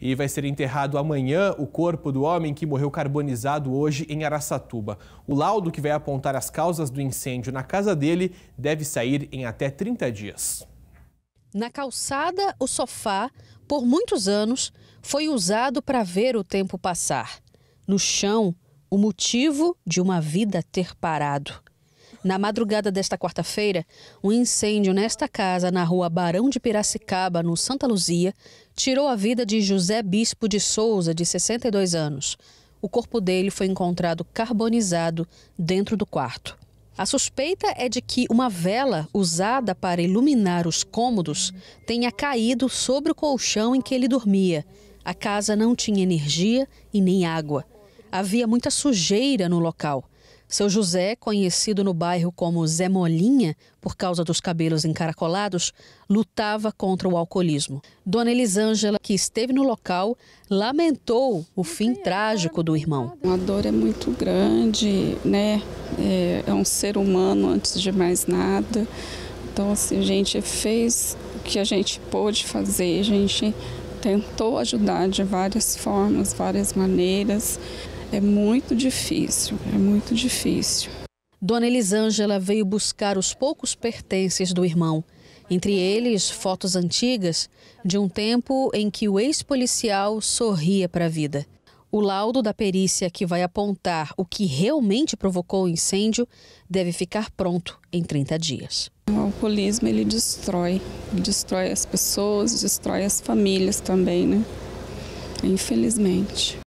E vai ser enterrado amanhã o corpo do homem que morreu carbonizado hoje em Araçatuba. O laudo que vai apontar as causas do incêndio na casa dele deve sair em até 30 dias. Na calçada, o sofá, por muitos anos, foi usado para ver o tempo passar. No chão, o motivo de uma vida ter parado. Na madrugada desta quarta-feira, um incêndio nesta casa na rua Barão de Piracicaba, no Santa Luzia, tirou a vida de José Bispo de Souza, de 62 anos. O corpo dele foi encontrado carbonizado dentro do quarto. A suspeita é de que uma vela usada para iluminar os cômodos tenha caído sobre o colchão em que ele dormia. A casa não tinha energia e nem água. Havia muita sujeira no local. Seu José, conhecido no bairro como Zé Molinha por causa dos cabelos encaracolados, lutava contra o alcoolismo. Dona Elisângela, que esteve no local, lamentou o fim trágico do irmão. A dor é muito grande, né? É, é um ser humano antes de mais nada. Então, assim, a gente fez o que a gente pôde fazer, a gente tentou ajudar de várias formas, várias maneiras. É muito difícil, é muito difícil. Dona Elisângela veio buscar os poucos pertences do irmão, entre eles fotos antigas de um tempo em que o ex-policial sorria para a vida. O laudo da perícia que vai apontar o que realmente provocou o incêndio deve ficar pronto em 30 dias. O alcoolismo ele destrói, destrói as pessoas, destrói as famílias também, né? Infelizmente.